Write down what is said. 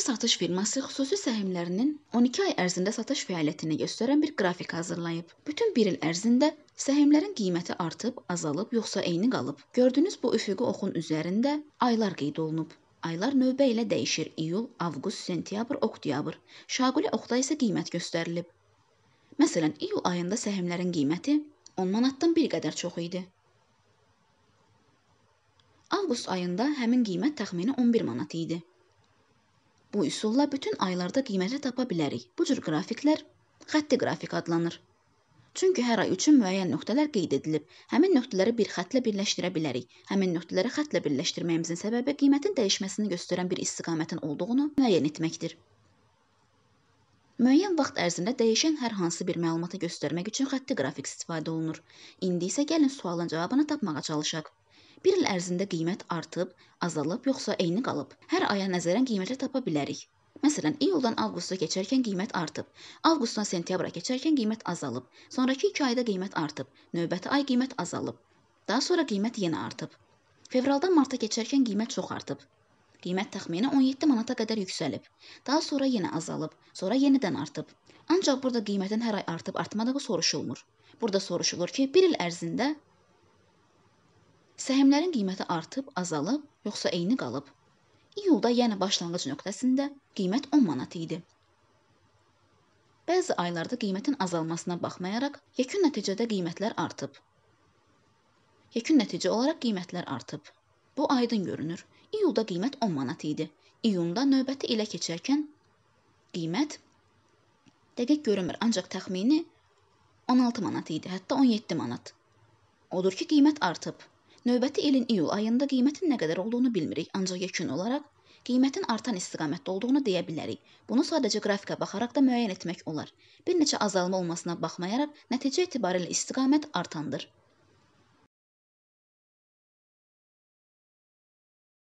bir satış firması xüsusi səhmlərinin 12 ay ərzində satış fəaliyyətini göstərən bir qrafik hazırlayıb. Bütün 1 il ərzində səhmlərin qiyməti artıb, azalıb, yoxsa eyni qalıb. Gördüyünüz bu üfüqi oxun üzərində aylar qeyd olunub. Aylar növbə ilə dəyişir: iyul, avqust, sentyabr, oktyabr. Şaquli oxda isə qiymət göstərilib. Məsələn, iyul ayında səhmlərin qiyməti 10 manatdan bir qədər çox idi. Avqust ayında həmin qiymət təxmini 11 manat idi. Bu üsulla bütün aylarda qiyməti tapa bilərik. Bu cür qrafiklər xətti qrafik adlanır. Çünki hər ay üçün müəyyən nöqtələr qeyd edilib. Həmin nöqtələri bir xəttlə birləşdirə bilərik. Həmin nöqtələri xəttlə birləşdirməyimizin səbəbi qiymətin dəyişməsini göstərən bir istiqamətin olduğunu müəyyən etməkdir. Müəyyən vaxt ərzində dəyişən hər hansı bir məlumatı göstərmək üçün xətti qrafik istifadə olunur. İndi isə gəlin sualın cavabını tapmağa çalışaq. Bir il ərzində qiymət artıb, azalıb, yoxsa eyni qalıb? Hər aya nəzərən qiyməti tapa bilərik. Məsələn, iyuldan avqusta keçərkən qiymət artıb, avqustdan sentyabra keçərkən qiymət azalıb, sonrakı 2 ayda qiymət artıb, növbəti ay qiymət azalıb. Daha sonra qiymət yenə artıb. Fevraldan marta keçərkən qiymət çox artıb. Qiymət təxminən 17 manata qədər yüksəlib. Daha sonra yenə azalıb, sonra yenidən artıb. Ancaq burada qiymətin hər ay artıb-artmadığı soruşulmur. Burada soruşulur ki, 1 il ərzində Səhmlərin qiyməti artıb, azalıb, yoxsa eyni qalıb? İyulda yenə yəni başlanğıc nöqtəsində qiymət 10 manat idi. Bəzi aylarda qiymətin azalmasına baxmayaraq, yekun nəticədə qiymətlər artıb. Yekun nəticə olaraq qiymətlər artıb. Bu aydın görünür. İyulda qiymət 10 manat idi. İyunda növbəti ilə keçərkən qiymət dəqiq görünmür, ancaq təxmini 16 manat idi, hətta 17 manat. Odur ki, qiymət artıb. Növbəti ilin iyul ayında qiymətin nə qədər olduğunu bilmirik, ancaq yekun olaraq qiymətin artan istiqamətdə olduğunu deyə bilərik. Bunu sadəcə qrafikə baxaraq da müəyyən etmək olar. Bir neçə azalma olmasına baxmayaraq, nəticə etibarilə istiqamət artandır.